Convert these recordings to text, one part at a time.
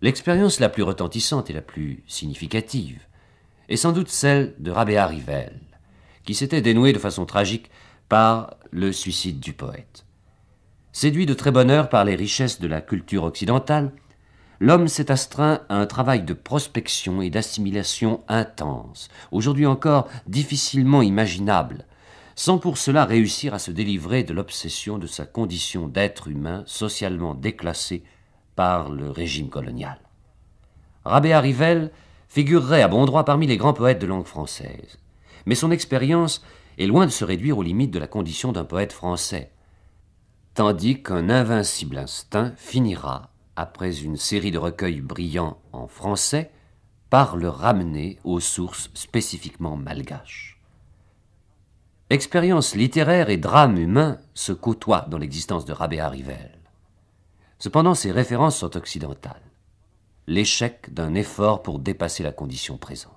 L'expérience la plus retentissante et la plus significative est sans doute celle de Rabéa Rivel, qui s'était dénouée de façon tragique par le suicide du poète. Séduit de très bonne heure par les richesses de la culture occidentale, l'homme s'est astreint à un travail de prospection et d'assimilation intense, aujourd'hui encore difficilement imaginable, sans pour cela réussir à se délivrer de l'obsession de sa condition d'être humain socialement déclassé par le régime colonial. Rabéa Rivel figurerait à bon droit parmi les grands poètes de langue française, mais son expérience est loin de se réduire aux limites de la condition d'un poète français, tandis qu'un invincible instinct finira, après une série de recueils brillants en français, par le ramener aux sources spécifiquement malgaches. Expérience littéraire et drame humain se côtoient dans l'existence de Rabéa Rivel. Cependant, ces références sont occidentales. L'échec d'un effort pour dépasser la condition présente.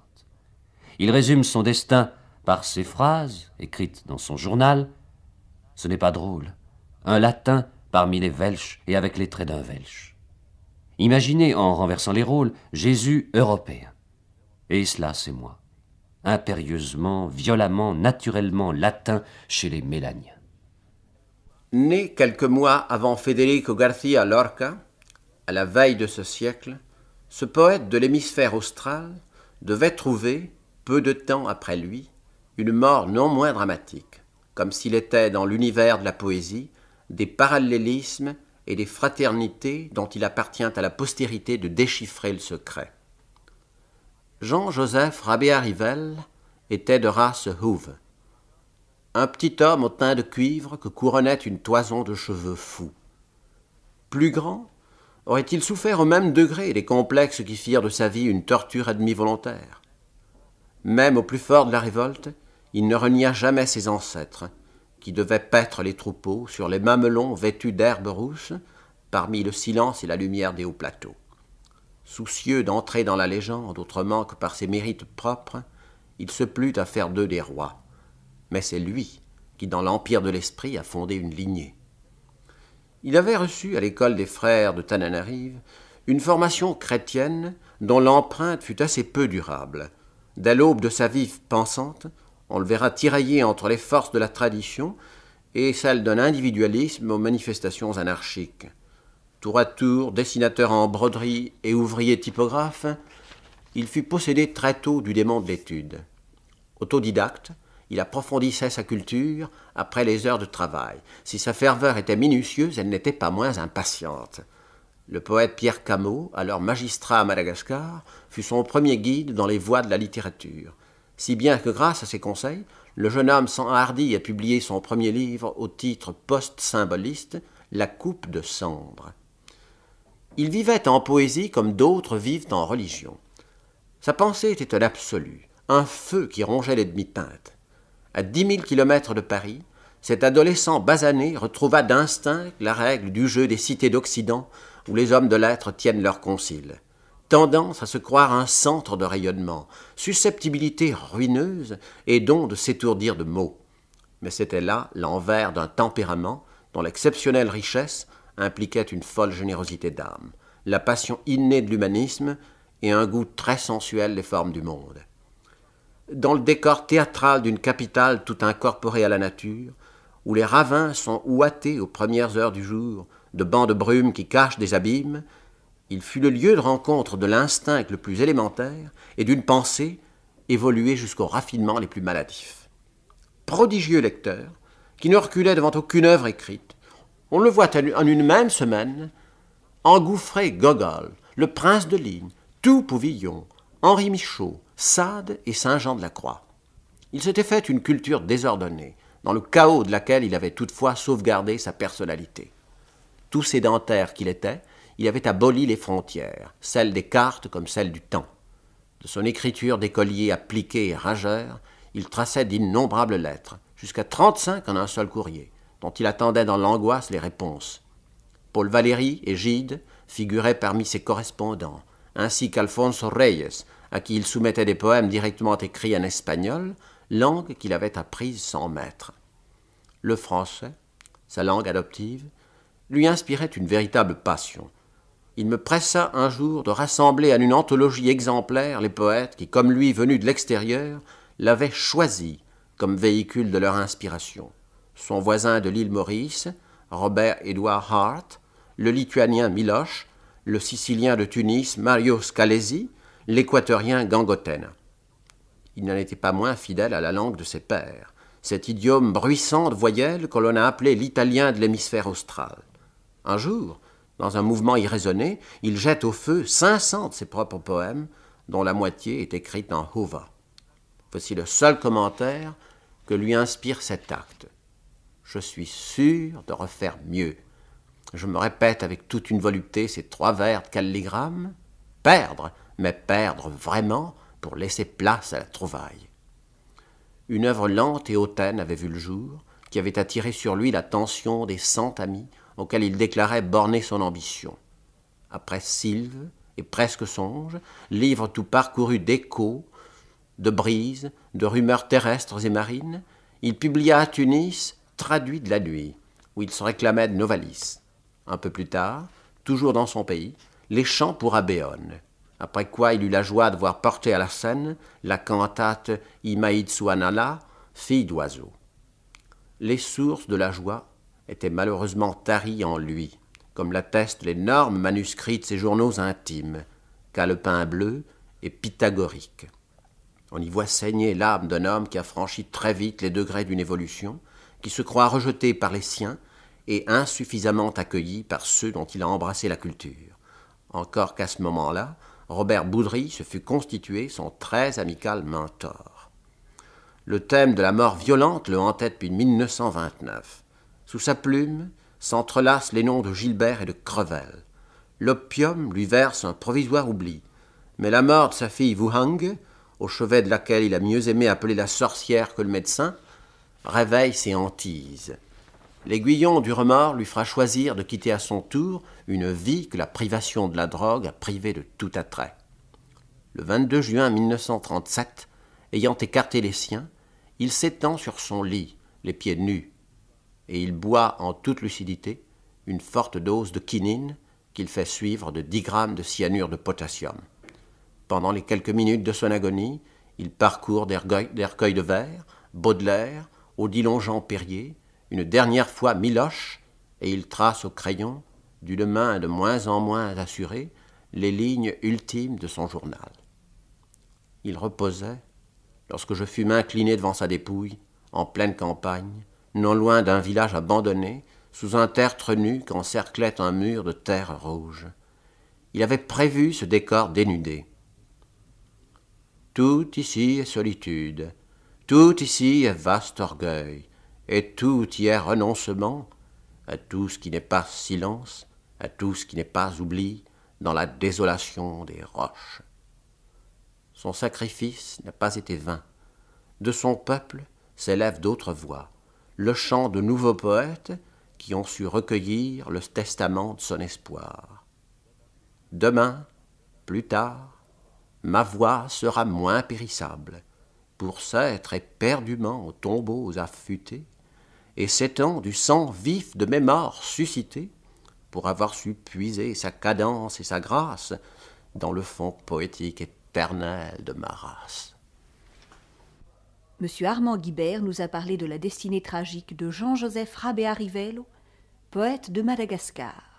Il résume son destin par ces phrases, écrites dans son journal. Ce n'est pas drôle. Un latin parmi les Welches et avec les traits d'un Welche. Imaginez, en renversant les rôles, Jésus européen. Et cela, c'est moi. Impérieusement, violemment, naturellement latin chez les Mélaniens. Né quelques mois avant Federico García Lorca, à la veille de ce siècle, ce poète de l'hémisphère austral devait trouver, peu de temps après lui, une mort non moins dramatique, comme s'il était dans l'univers de la poésie, des parallélismes et des fraternités dont il appartient à la postérité de déchiffrer le secret. Jean-Joseph Rabéa Rivel était de race Houve un petit homme au teint de cuivre que couronnait une toison de cheveux fous. Plus grand, aurait-il souffert au même degré les complexes qui firent de sa vie une torture à volontaire Même au plus fort de la révolte, il ne renia jamais ses ancêtres, qui devaient paître les troupeaux sur les mamelons vêtus d'herbes rousses, parmi le silence et la lumière des hauts plateaux. Soucieux d'entrer dans la légende autrement que par ses mérites propres, il se plut à faire d'eux des rois mais c'est lui qui, dans l'empire de l'esprit, a fondé une lignée. Il avait reçu à l'école des frères de Tananarive une formation chrétienne dont l'empreinte fut assez peu durable. Dès l'aube de sa vie pensante, on le verra tirailler entre les forces de la tradition et celles d'un individualisme aux manifestations anarchiques. Tour à tour, dessinateur en broderie et ouvrier typographe, il fut possédé très tôt du démon de l'étude. Autodidacte, il approfondissait sa culture après les heures de travail. Si sa ferveur était minutieuse, elle n'était pas moins impatiente. Le poète Pierre Camot, alors magistrat à Madagascar, fut son premier guide dans les voies de la littérature. Si bien que grâce à ses conseils, le jeune homme s'enhardit à publier son premier livre au titre post-symboliste, La coupe de cendre. Il vivait en poésie comme d'autres vivent en religion. Sa pensée était un absolu, un feu qui rongeait les demi-teintes. À dix mille kilomètres de Paris, cet adolescent basané retrouva d'instinct la règle du jeu des cités d'Occident où les hommes de lettres tiennent leur concile. Tendance à se croire un centre de rayonnement, susceptibilité ruineuse et don de s'étourdir de mots. Mais c'était là l'envers d'un tempérament dont l'exceptionnelle richesse impliquait une folle générosité d'âme, la passion innée de l'humanisme et un goût très sensuel des formes du monde dans le décor théâtral d'une capitale tout incorporée à la nature, où les ravins sont ouatés aux premières heures du jour de bancs de brume qui cachent des abîmes, il fut le lieu de rencontre de l'instinct le plus élémentaire et d'une pensée évoluée jusqu'aux raffinements les plus maladifs. Prodigieux lecteur, qui ne reculait devant aucune œuvre écrite, on le voit en une même semaine engouffrer Gogol, le prince de Ligne, tout Pouvillon, Henri Michaud, Sade et Saint-Jean de la Croix. Il s'était fait une culture désordonnée, dans le chaos de laquelle il avait toutefois sauvegardé sa personnalité. Tout sédentaire qu'il était, il avait aboli les frontières, celles des cartes comme celles du temps. De son écriture d'écolier appliqué et rageur, il traçait d'innombrables lettres, jusqu'à 35 en un seul courrier, dont il attendait dans l'angoisse les réponses. Paul Valéry et Gide figuraient parmi ses correspondants, ainsi qu'Alfonso Reyes, à qui il soumettait des poèmes directement écrits en espagnol, langue qu'il avait apprise sans maître. Le français, sa langue adoptive, lui inspirait une véritable passion. Il me pressa un jour de rassembler en une anthologie exemplaire les poètes qui, comme lui venus de l'extérieur, l'avaient choisi comme véhicule de leur inspiration. Son voisin de l'île Maurice, Robert edouard Hart, le lituanien Miloche, le sicilien de Tunis, Mario Scalesi, l'équatorien Gangotena. Il n'en était pas moins fidèle à la langue de ses pères, cet idiome bruissant de voyelles que l'on a appelé l'italien de l'hémisphère austral. Un jour, dans un mouvement irraisonné, il jette au feu 500 de ses propres poèmes, dont la moitié est écrite en hova. Voici le seul commentaire que lui inspire cet acte. Je suis sûr de refaire mieux. Je me répète avec toute une volupté ces trois vers de calligramme. Perdre, mais perdre vraiment pour laisser place à la trouvaille. Une œuvre lente et hautaine avait vu le jour, qui avait attiré sur lui l'attention des cent amis auxquels il déclarait borner son ambition. Après Sylve et Presque Songe, livre tout parcouru d'échos, de brises, de rumeurs terrestres et marines, il publia à Tunis Traduit de la nuit, où il se réclamait de Novalis. Un peu plus tard, toujours dans son pays, Les chants pour Abéone, après quoi il eut la joie de voir porter à la scène la cantate Imaitsuanala, fille d'oiseau. Les sources de la joie étaient malheureusement taries en lui, comme l'attestent normes manuscrites de ses journaux intimes, Calepin bleu et Pythagorique. On y voit saigner l'âme d'un homme qui a franchi très vite les degrés d'une évolution, qui se croit rejeté par les siens et insuffisamment accueilli par ceux dont il a embrassé la culture. Encore qu'à ce moment-là, Robert Boudry se fut constitué son très amical mentor. Le thème de la mort violente le hantait depuis 1929. Sous sa plume s'entrelacent les noms de Gilbert et de Crevel. L'opium lui verse un provisoire oubli, mais la mort de sa fille Wuhang, au chevet de laquelle il a mieux aimé appeler la sorcière que le médecin, réveille ses hantises. L'aiguillon du remords lui fera choisir de quitter à son tour une vie que la privation de la drogue a privée de tout attrait. Le 22 juin 1937, ayant écarté les siens, il s'étend sur son lit, les pieds nus, et il boit en toute lucidité une forte dose de quinine qu'il fait suivre de 10 grammes de cyanure de potassium. Pendant les quelques minutes de son agonie, il parcourt des recueils de verre, Baudelaire, aux Jean Perrier, une dernière fois Miloche, et il trace au crayon, d'une main de moins en moins assurée, les lignes ultimes de son journal. Il reposait, lorsque je fus m'incliné devant sa dépouille, en pleine campagne, non loin d'un village abandonné, sous un tertre nu qu'encerclait un mur de terre rouge. Il avait prévu ce décor dénudé. Tout ici est solitude, tout ici est vaste orgueil, et tout y est renoncement à tout ce qui n'est pas silence, à tout ce qui n'est pas oubli dans la désolation des roches. Son sacrifice n'a pas été vain. De son peuple s'élèvent d'autres voix, le chant de nouveaux poètes qui ont su recueillir le testament de son espoir. Demain, plus tard, ma voix sera moins périssable, pour s'être éperdument aux tombeaux affûtés, et s'étend du sang vif de mes morts pour avoir su puiser sa cadence et sa grâce dans le fond poétique éternel de ma race. Monsieur Armand Guibert nous a parlé de la destinée tragique de Jean-Joseph Rabea Rivello, poète de Madagascar.